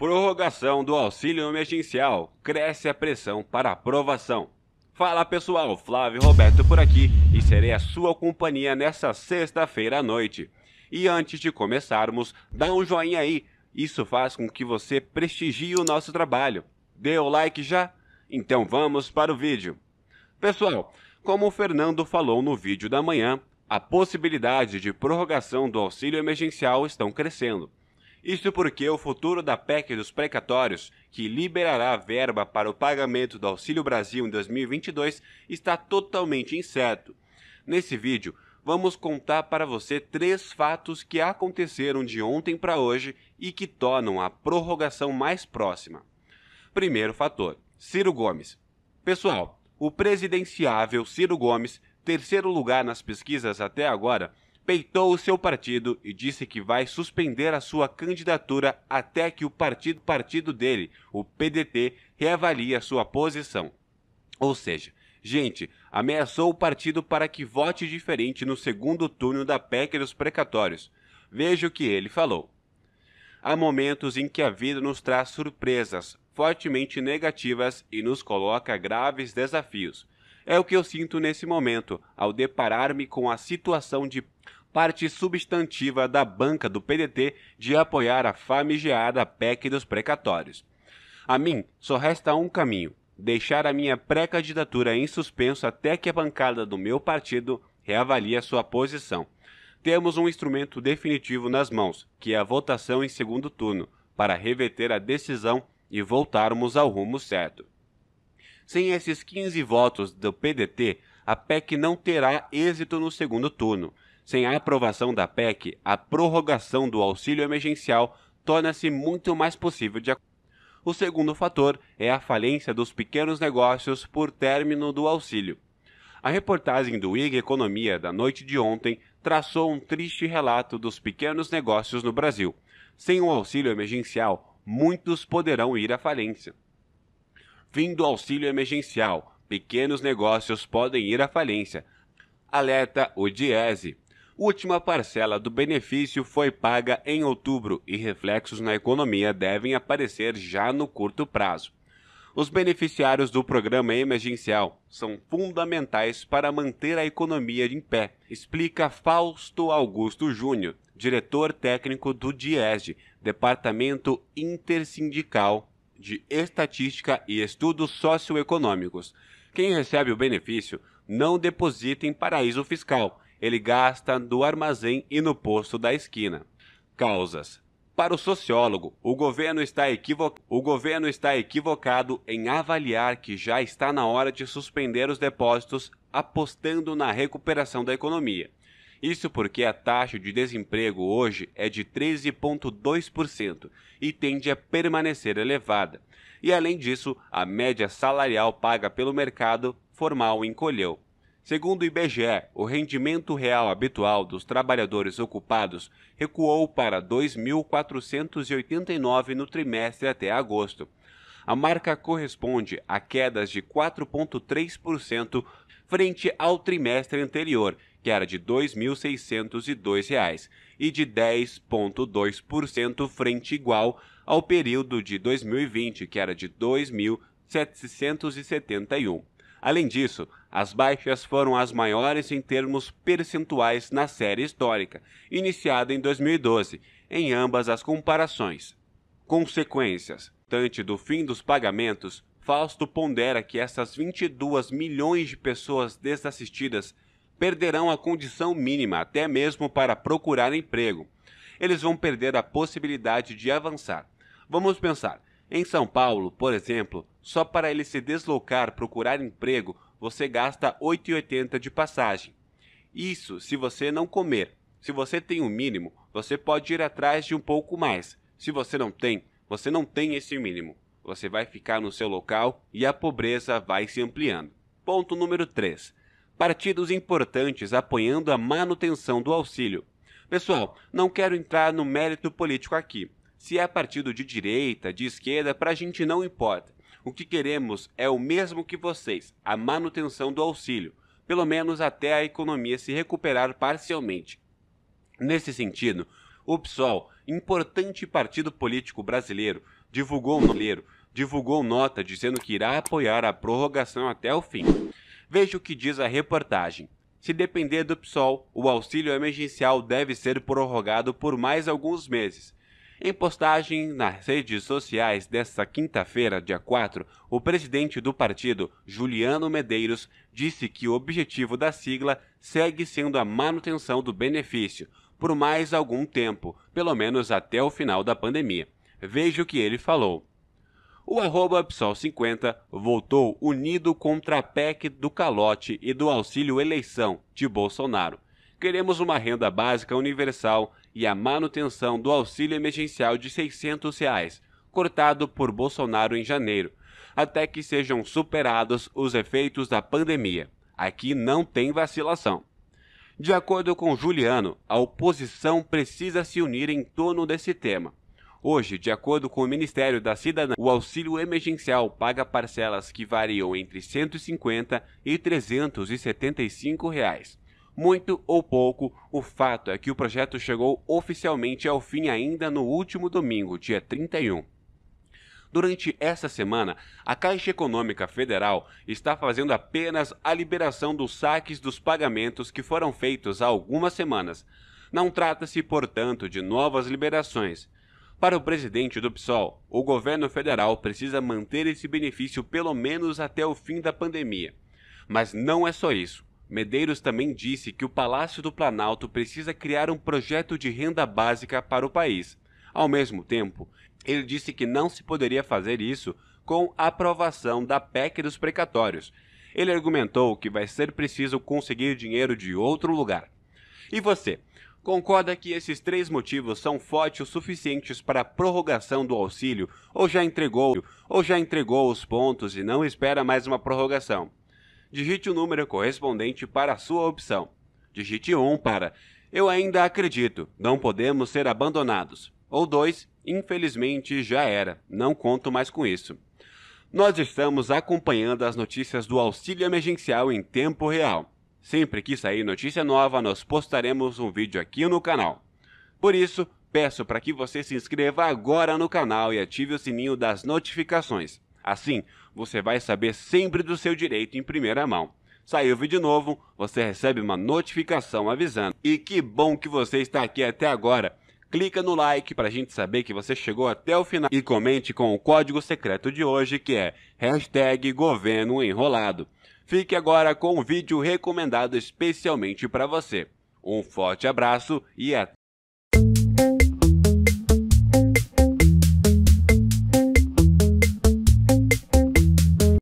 Prorrogação do auxílio emergencial cresce a pressão para aprovação. Fala pessoal, Flávio Roberto por aqui e serei a sua companhia nesta sexta-feira à noite. E antes de começarmos, dá um joinha aí, isso faz com que você prestigie o nosso trabalho. Deu like já? Então vamos para o vídeo. Pessoal, como o Fernando falou no vídeo da manhã, a possibilidade de prorrogação do auxílio emergencial estão crescendo. Isto porque o futuro da PEC dos precatórios, que liberará verba para o pagamento do Auxílio Brasil em 2022, está totalmente incerto. Nesse vídeo, vamos contar para você três fatos que aconteceram de ontem para hoje e que tornam a prorrogação mais próxima. Primeiro fator: Ciro Gomes. Pessoal, o presidenciável Ciro Gomes, terceiro lugar nas pesquisas até agora, peitou o seu partido e disse que vai suspender a sua candidatura até que o partido partido dele, o PDT, reavalie a sua posição. Ou seja, gente, ameaçou o partido para que vote diferente no segundo turno da PEC dos precatórios. Veja o que ele falou. Há momentos em que a vida nos traz surpresas fortemente negativas e nos coloca graves desafios. É o que eu sinto nesse momento, ao deparar-me com a situação de parte substantiva da banca do PDT de apoiar a famigerada PEC dos precatórios. A mim, só resta um caminho: deixar a minha pré-candidatura em suspenso até que a bancada do meu partido reavalie a sua posição. Temos um instrumento definitivo nas mãos, que é a votação em segundo turno, para reverter a decisão e voltarmos ao rumo certo. Sem esses 15 votos do PDT, a PEC não terá êxito no segundo turno. Sem a aprovação da PEC, a prorrogação do auxílio emergencial torna-se muito mais possível de O segundo fator é a falência dos pequenos negócios por término do auxílio. A reportagem do IG Economia da noite de ontem traçou um triste relato dos pequenos negócios no Brasil. Sem um auxílio emergencial, muitos poderão ir à falência. Fim do auxílio emergencial. Pequenos negócios podem ir à falência. Alerta o Diese última parcela do benefício foi paga em outubro e reflexos na economia devem aparecer já no curto prazo. Os beneficiários do programa emergencial são fundamentais para manter a economia em pé, explica Fausto Augusto Júnior, diretor técnico do DIESG, Departamento Intersindical de Estatística e Estudos Socioeconômicos. Quem recebe o benefício não deposita em paraíso fiscal, ele gasta no armazém e no posto da esquina. Causas. Para o sociólogo, o governo, está equivo... o governo está equivocado em avaliar que já está na hora de suspender os depósitos, apostando na recuperação da economia. Isso porque a taxa de desemprego hoje é de 13,2% e tende a permanecer elevada. E além disso, a média salarial paga pelo mercado formal encolheu. Segundo o IBGE, o rendimento real habitual dos trabalhadores ocupados recuou para 2.489 no trimestre até agosto. A marca corresponde a quedas de 4,3% frente ao trimestre anterior, que era de R$ 2.602, e de 10,2% frente igual ao período de 2020, que era de R$ 2.771. Além disso, as baixas foram as maiores em termos percentuais na série histórica, iniciada em 2012, em ambas as comparações. Consequências: Tante do fim dos pagamentos, Fausto pondera que essas 22 milhões de pessoas desassistidas perderão a condição mínima até mesmo para procurar emprego. Eles vão perder a possibilidade de avançar. Vamos pensar, em São Paulo, por exemplo, só para ele se deslocar procurar emprego você gasta 8,80 de passagem. Isso se você não comer. Se você tem o um mínimo, você pode ir atrás de um pouco mais. Se você não tem, você não tem esse mínimo. Você vai ficar no seu local e a pobreza vai se ampliando. Ponto número 3. Partidos importantes apoiando a manutenção do auxílio. Pessoal, não quero entrar no mérito político aqui. Se é partido de direita, de esquerda, para a gente não importa. O que queremos é o mesmo que vocês, a manutenção do auxílio, pelo menos até a economia se recuperar parcialmente. Nesse sentido, o PSOL, importante partido político brasileiro, divulgou um leiro, divulgou nota dizendo que irá apoiar a prorrogação até o fim. Veja o que diz a reportagem. Se depender do PSOL, o auxílio emergencial deve ser prorrogado por mais alguns meses, em postagem nas redes sociais desta quinta-feira, dia 4, o presidente do partido, Juliano Medeiros, disse que o objetivo da sigla segue sendo a manutenção do benefício por mais algum tempo, pelo menos até o final da pandemia. Veja o que ele falou. O arroba PSOL 50 voltou unido contra a PEC do calote e do auxílio eleição de Bolsonaro. Queremos uma renda básica universal e a manutenção do auxílio emergencial de R$ 600, reais, cortado por Bolsonaro em janeiro, até que sejam superados os efeitos da pandemia. Aqui não tem vacilação. De acordo com Juliano, a oposição precisa se unir em torno desse tema. Hoje, de acordo com o Ministério da Cidadania, o auxílio emergencial paga parcelas que variam entre 150 e 375 reais. Muito ou pouco, o fato é que o projeto chegou oficialmente ao fim ainda no último domingo, dia 31. Durante essa semana, a Caixa Econômica Federal está fazendo apenas a liberação dos saques dos pagamentos que foram feitos há algumas semanas. Não trata-se, portanto, de novas liberações. Para o presidente do PSOL, o governo federal precisa manter esse benefício pelo menos até o fim da pandemia. Mas não é só isso. Medeiros também disse que o Palácio do Planalto precisa criar um projeto de renda básica para o país. Ao mesmo tempo, ele disse que não se poderia fazer isso com a aprovação da PEC dos precatórios. Ele argumentou que vai ser preciso conseguir dinheiro de outro lugar. E você? Concorda que esses três motivos são fortes o suficientes para a prorrogação do auxílio, ou já entregou, ou já entregou os pontos e não espera mais uma prorrogação? digite o número correspondente para a sua opção. Digite 1 para Eu ainda acredito, não podemos ser abandonados. Ou 2 Infelizmente já era, não conto mais com isso. Nós estamos acompanhando as notícias do auxílio emergencial em tempo real. Sempre que sair notícia nova, nós postaremos um vídeo aqui no canal. Por isso, peço para que você se inscreva agora no canal e ative o sininho das notificações. Assim, você vai saber sempre do seu direito em primeira mão. Saiu o vídeo novo, você recebe uma notificação avisando. E que bom que você está aqui até agora. Clica no like para a gente saber que você chegou até o final e comente com o código secreto de hoje que é hashtag governo enrolado. Fique agora com o vídeo recomendado especialmente para você. Um forte abraço e até